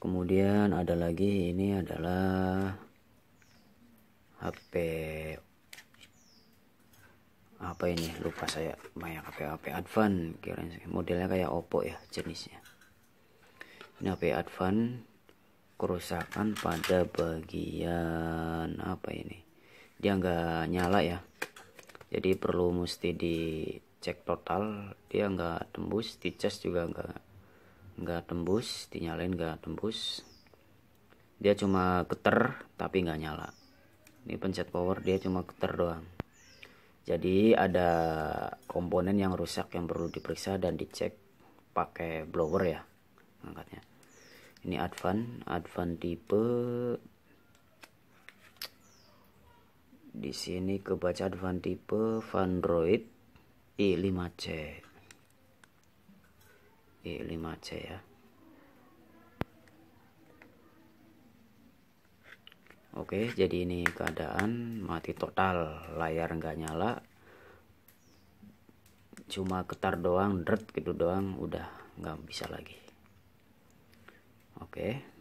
kemudian ada lagi ini adalah HP apa ini lupa saya banyak HP HP Advan kira modelnya kayak Oppo ya jenisnya ini HP Advan kerusakan pada bagian apa ini dia nggak nyala ya jadi perlu mesti dicek total dia nggak tembus dicas juga nggak nggak tembus dinyalain nggak tembus dia cuma geter tapi nggak nyala ini pencet power dia cuma geter doang jadi ada komponen yang rusak yang perlu diperiksa dan dicek pakai blower ya angkatnya ini advan advan tipe di sini kebaca advan tipe Android i5C E5 iya, aja ya Oke jadi ini keadaan mati total layar nggak nyala cuma getar doang red gitu doang udah nggak bisa lagi oke